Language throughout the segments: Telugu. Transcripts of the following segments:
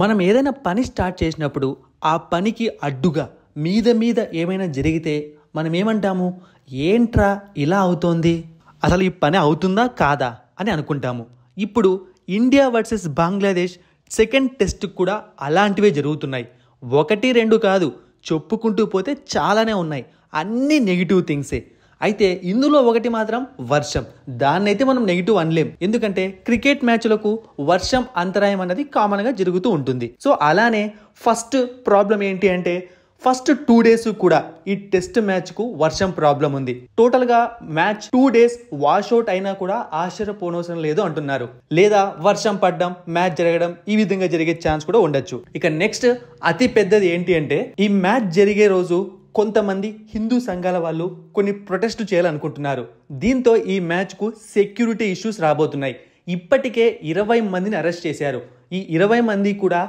మనం ఏదైనా పని స్టార్ట్ చేసినప్పుడు ఆ పనికి అడ్డుగా మీద మీద ఏమైనా జరిగితే మనం ఏమంటాము ఏంట్రా ఇలా అవుతోంది అసలు ఈ పని అవుతుందా కాదా అని అనుకుంటాము ఇప్పుడు India versus Bangladesh second test కూడా అలాంటివే జరుగుతున్నాయి ఒకటి రెండు కాదు చెప్పుకుంటూ పోతే చాలానే ఉన్నాయి అన్నీ నెగిటివ్ థింగ్సే అయితే ఇందులో ఒకటి మాత్రం వర్షం దాన్నైతే మనం నెగిటివ్ అనలేం ఎందుకంటే క్రికెట్ మ్యాచ్లకు వర్షం అంతరాయం అనేది కామన్గా జరుగుతూ ఉంటుంది సో అలానే ఫస్ట్ ప్రాబ్లం ఏంటి అంటే ఫస్ట్ టూ డేస్ కూడా ఈ టెస్ట్ మ్యాచ్కు వర్షం ప్రాబ్లం ఉంది టోటల్గా మ్యాచ్ టూ డేస్ వాష్అవుట్ అయినా కూడా ఆశ్చర్యపోనవసరం లేదు అంటున్నారు లేదా వర్షం పడడం మ్యాచ్ జరగడం ఈ విధంగా జరిగే ఛాన్స్ కూడా ఉండొచ్చు ఇక నెక్స్ట్ అతి పెద్దది ఏంటి అంటే ఈ మ్యాచ్ జరిగే రోజు కొంతమంది హిందూ సంఘాల వాళ్ళు కొన్ని ప్రొటెస్టులు చేయాలనుకుంటున్నారు దీంతో ఈ మ్యాచ్కు సెక్యూరిటీ ఇష్యూస్ రాబోతున్నాయి ఇప్పటికే ఇరవై మందిని అరెస్ట్ చేశారు ఈ ఇరవై మంది కూడా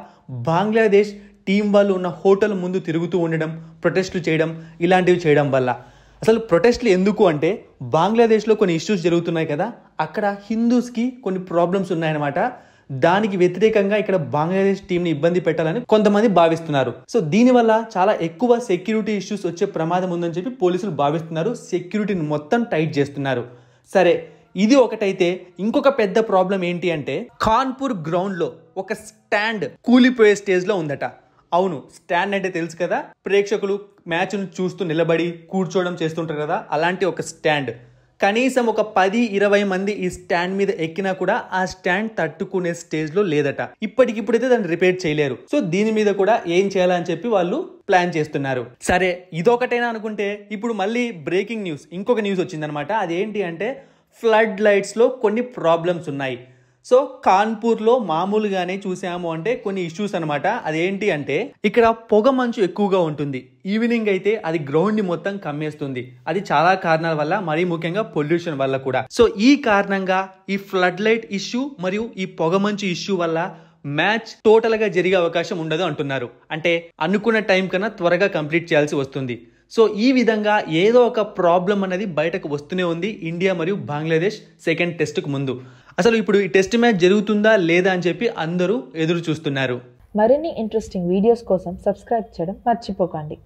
బంగ్లాదేశ్ టీం వాళ్ళు ఉన్న హోటల్ ముందు తిరుగుతూ ఉండడం ప్రొటెస్టులు చేయడం ఇలాంటివి చేయడం వల్ల అసలు ప్రొటెస్ట్లు ఎందుకు అంటే బంగ్లాదేశ్లో కొన్ని ఇష్యూస్ జరుగుతున్నాయి కదా అక్కడ హిందూస్కి కొన్ని ప్రాబ్లమ్స్ ఉన్నాయన్నమాట దానికి వ్యతిరేకంగా ఇక్కడ బంగ్లాదేశ్ టీంని ఇబ్బంది పెట్టాలని కొంతమంది భావిస్తున్నారు సో దీనివల్ల చాలా ఎక్కువ సెక్యూరిటీ ఇష్యూస్ వచ్చే ప్రమాదం ఉందని చెప్పి పోలీసులు భావిస్తున్నారు సెక్యూరిటీని మొత్తం టైట్ చేస్తున్నారు సరే ఇది ఒకటైతే ఇంకొక పెద్ద ప్రాబ్లం ఏంటి అంటే కాన్పూర్ గ్రౌండ్లో ఒక స్టాండ్ కూలిపోయే స్టేజ్లో ఉందట అవును స్టాండ్ అంటే తెలుసు కదా ప్రేక్షకులు మ్యాచ్ను చూస్తూ నిలబడి కూర్చోవడం చేస్తుంటారు కదా అలాంటి ఒక స్టాండ్ కనీసం ఒక పది ఇరవై మంది ఈ స్టాండ్ మీద ఎక్కినా కూడా ఆ స్టాండ్ తట్టుకునే స్టేజ్లో లేదట అయితే దాన్ని రిపేర్ చేయలేరు సో దీని మీద కూడా ఏం చేయాలని చెప్పి వాళ్ళు ప్లాన్ చేస్తున్నారు సరే ఇదొకటేనా అనుకుంటే ఇప్పుడు మళ్ళీ బ్రేకింగ్ న్యూస్ ఇంకొక న్యూస్ వచ్చిందనమాట అదేంటి అంటే ఫ్లడ్ లైట్స్లో కొన్ని ప్రాబ్లమ్స్ ఉన్నాయి సో కాన్పూర్లో మామూలుగానే చూసాము అంటే కొన్ని ఇష్యూస్ అనమాట అదేంటి అంటే ఇక్కడ పొగ మంచు ఎక్కువగా ఉంటుంది ఈవినింగ్ అయితే అది గ్రౌండ్ని మొత్తం కమ్మేస్తుంది అది చాలా కారణాల వల్ల మరీ ముఖ్యంగా పొల్యూషన్ వల్ల కూడా సో ఈ కారణంగా ఈ ఫ్లడ్ లైట్ ఇష్యూ మరియు ఈ పొగ మంచు ఇష్యూ వల్ల మ్యాచ్ టోటల్గా జరిగే అవకాశం ఉండదు అంటున్నారు అంటే అనుకున్న టైం కన్నా త్వరగా కంప్లీట్ చేయాల్సి వస్తుంది సో ఈ విధంగా ఏదో ఒక ప్రాబ్లం అనేది బయటకు వస్తూనే ఉంది ఇండియా మరియు బంగ్లాదేశ్ సెకండ్ టెస్ట్కు ముందు అసలు ఇప్పుడు ఈ టెస్ట్ మ్యాచ్ జరుగుతుందా లేదా అని చెప్పి అందరూ ఎదురు చూస్తున్నారు మరిన్ని ఇంట్రెస్టింగ్ వీడియోస్ కోసం సబ్స్క్రైబ్ చేయడం మర్చిపోకండి